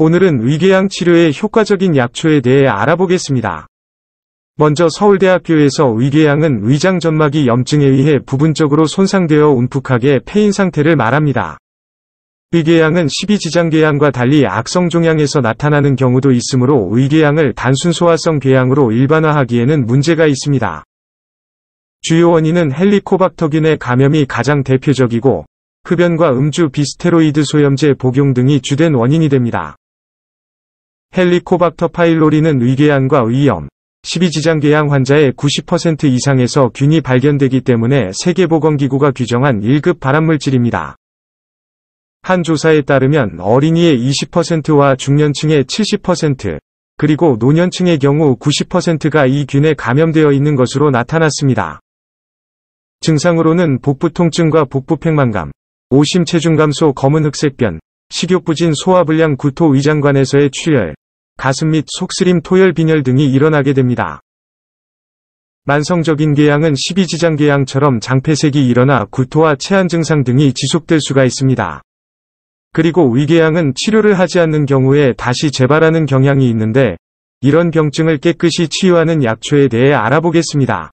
오늘은 위궤양 치료에 효과적인 약초에 대해 알아보겠습니다. 먼저 서울대학교에서 위궤양은 위장 점막이 염증에 의해 부분적으로 손상되어 움푹하게 폐인 상태를 말합니다. 위궤양은십이지장궤양과 달리 악성종양에서 나타나는 경우도 있으므로 위궤양을 단순 소화성 궤양으로 일반화하기에는 문제가 있습니다. 주요 원인은 헬리코박터균의 감염이 가장 대표적이고 흡연과 음주 비스테로이드 소염제 복용 등이 주된 원인이 됩니다. 헬리코박터 파일로리는 위궤양과 위염, 12지장궤양 환자의 90% 이상에서 균이 발견되기 때문에 세계보건기구가 규정한 1급 발암물질입니다. 한 조사에 따르면 어린이의 20%와 중년층의 70%, 그리고 노년층의 경우 90%가 이 균에 감염되어 있는 것으로 나타났습니다. 증상으로는 복부 통증과 복부 팽만감, 오심체중 감소 검은 흑색변, 식욕부진 소화불량 구토 위장관에서의 출혈, 가슴 및 속쓰림 토혈 빈혈 등이 일어나게 됩니다. 만성적인 궤양은 12지장 궤양처럼 장폐색이 일어나 구토와 체한 증상 등이 지속될 수가 있습니다. 그리고 위궤양은 치료를 하지 않는 경우에 다시 재발하는 경향이 있는데 이런 병증을 깨끗이 치유하는 약초에 대해 알아보겠습니다.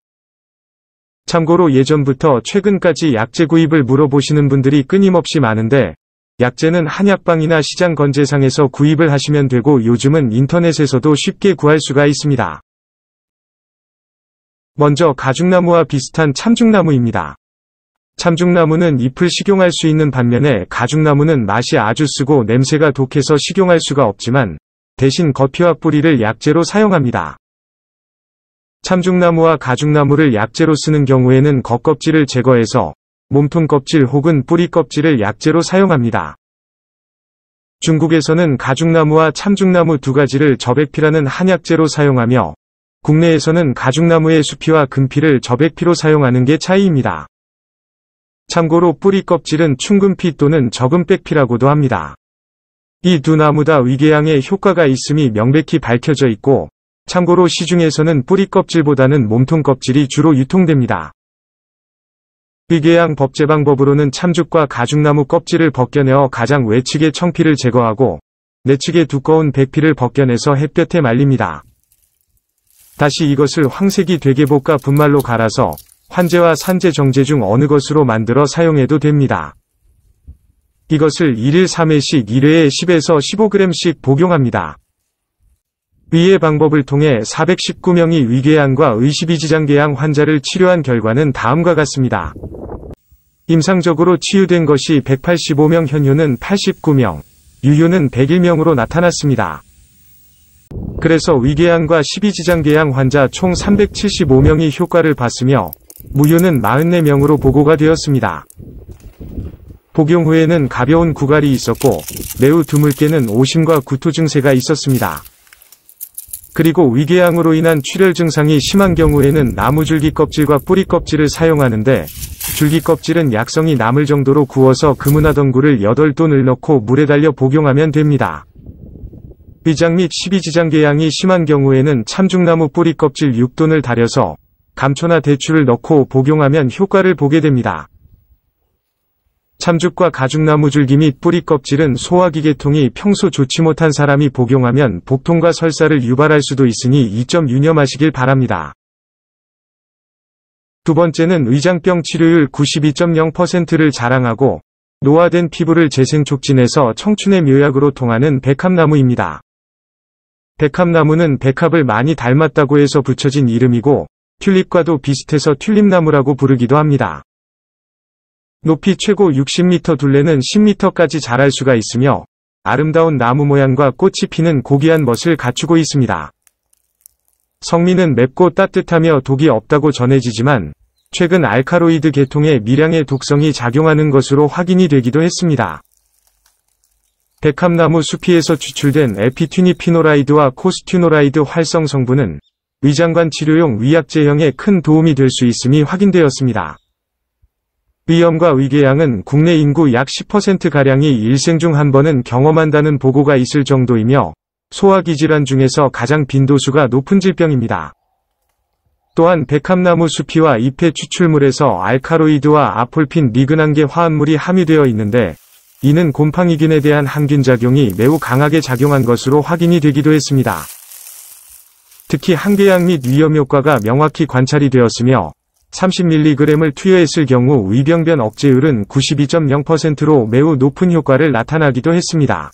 참고로 예전부터 최근까지 약재 구입을 물어보시는 분들이 끊임없이 많은데 약재는 한약방이나 시장 건재상에서 구입을 하시면 되고 요즘은 인터넷에서도 쉽게 구할 수가 있습니다. 먼저 가죽나무와 비슷한 참죽나무입니다. 참죽나무는 잎을 식용할 수 있는 반면에 가죽나무는 맛이 아주 쓰고 냄새가 독해서 식용할 수가 없지만 대신 겉피와 뿌리를 약재로 사용합니다. 참죽나무와 가죽나무를 약재로 쓰는 경우에는 겉껍질을 제거해서 몸통 껍질 혹은 뿌리 껍질을 약재로 사용합니다. 중국에서는 가죽나무와 참죽나무 두 가지를 저백피라는 한약재로 사용하며 국내에서는 가죽나무의 수피와 금피를 저백피로 사용하는 게 차이입니다. 참고로 뿌리 껍질은 충금피 또는 적은백피라고도 합니다. 이 두 나무 다 위궤양에 효과가 있음이 명백히 밝혀져 있고 참고로 시중에서는 뿌리 껍질보다는 몸통 껍질이 주로 유통됩니다. 희계양 법제방법으로는 참죽과 가죽나무 껍질을 벗겨내어 가장 외측의 청피를 제거하고 내측의 두꺼운 백피를 벗겨내서 햇볕에 말립니다. 다시 이것을 황색이 되게 볶아 분말로 갈아서 환제와 산재 정제 중 어느 것으로 만들어 사용해도 됩니다. 이것을 1일 3회씩 1회에 10에서 15g씩 복용합니다. 위의 방법을 통해 419명이 위궤양과 의시비지장궤양 환자를 치료한 결과는 다음과 같습니다. 임상적으로 치유된 것이 185명 현유는 89명, 유유는 101명으로 나타났습니다. 그래서 위궤양과 12지장궤양 환자 총 375명이 효과를 봤으며 무효는 44명으로 보고가 되었습니다. 복용 후에는 가벼운 구갈이 있었고 매우 드물게는 오심과 구토 증세가 있었습니다. 그리고 위궤양으로 인한 출혈 증상이 심한 경우에는 나무줄기 껍질과 뿌리 껍질을 사용하는데 줄기 껍질은 약성이 남을 정도로 구워서 금은화덩굴을 8돈을 넣고 물에 달려 복용하면 됩니다. 비장 및 12지장 궤양이 심한 경우에는 참죽나무 뿌리 껍질 6돈을 달여서 감초나 대추를 넣고 복용하면 효과를 보게 됩니다. 참죽과 가죽나무 줄기 및 뿌리 껍질은 소화기계통이 평소 좋지 못한 사람이 복용하면 복통과 설사를 유발할 수도 있으니 이점 유념하시길 바랍니다. 두 번째는 위장병 치료율 92.0%를 자랑하고 노화된 피부를 재생촉진해서 청춘의 묘약으로 통하는 백합나무입니다. 백합나무는 백합을 많이 닮았다고 해서 붙여진 이름이고 튤립과도 비슷해서 튤립나무라고 부르기도 합니다. 높이 최고 60m 둘레는 10m까지 자랄 수가 있으며 아름다운 나무 모양과 꽃이 피는 고귀한 멋을 갖추고 있습니다. 성미는 맵고 따뜻하며 독이 없다고 전해지지만 최근 알카로이드 계통의 미량의 독성이 작용하는 것으로 확인이 되기도 했습니다. 백합나무 수피에서 추출된 에피튜니피노라이드와 코스튜노라이드 활성 성분은 위장관 치료용 위약제형에 큰 도움이 될 수 있음이 확인되었습니다. B염과 위궤양은 국내 인구 약 10%가량이 일생 중 한 번은 경험한다는 보고가 있을 정도이며 소화기 질환 중에서 가장 빈도수가 높은 질병입니다. 또한 백합나무 수피와 잎의 추출물에서 알카로이드와 아폴핀 리그난계 화합물이 함유되어 있는데 이는 곰팡이균에 대한 항균작용이 매우 강하게 작용한 것으로 확인이 되기도 했습니다. 특히 항궤양 및 위염 효과가 명확히 관찰이 되었으며 30mg을 투여했을 경우 위병변 억제율은 92.0%로 매우 높은 효과를 나타나기도 했습니다.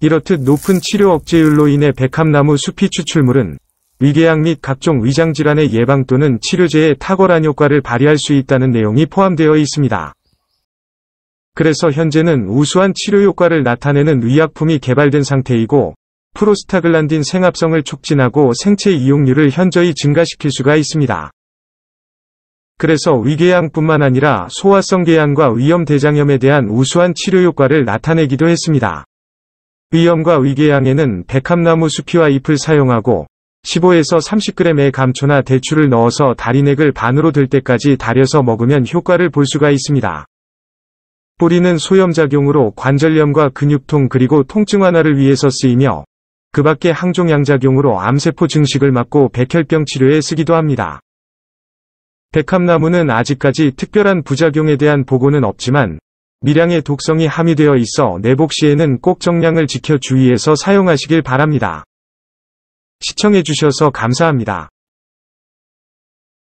이렇듯 높은 치료 억제율로 인해 백합나무 수피 추출물은 위궤양 및 각종 위장질환의 예방 또는 치료제에 탁월한 효과를 발휘할 수 있다는 내용이 포함되어 있습니다. 그래서 현재는 우수한 치료 효과를 나타내는 의약품이 개발된 상태이고 프로스타글란딘 생합성을 촉진하고 생체 이용률을 현저히 증가시킬 수가 있습니다. 그래서 위궤양뿐만 아니라 소화성 궤양과 위염 대장염에 대한 우수한 치료 효과를 나타내기도 했습니다. 위염과 위궤양에는 백합나무 수피와 잎을 사용하고 15에서 30g의 감초나 대추를 넣어서 다리넥을 반으로 들 때까지 달여서 먹으면 효과를 볼 수가 있습니다. 뿌리는 소염작용으로 관절염과 근육통 그리고 통증 완화를 위해서 쓰이며 그 밖에 항종양작용으로 암세포 증식을 막고 백혈병 치료에 쓰기도 합니다. 백합나무는 아직까지 특별한 부작용에 대한 보고는 없지만 미량의 독성이 함유되어 있어 내복 시에는 꼭 정량을 지켜 주의해서 사용하시길 바랍니다. 시청해주셔서 감사합니다.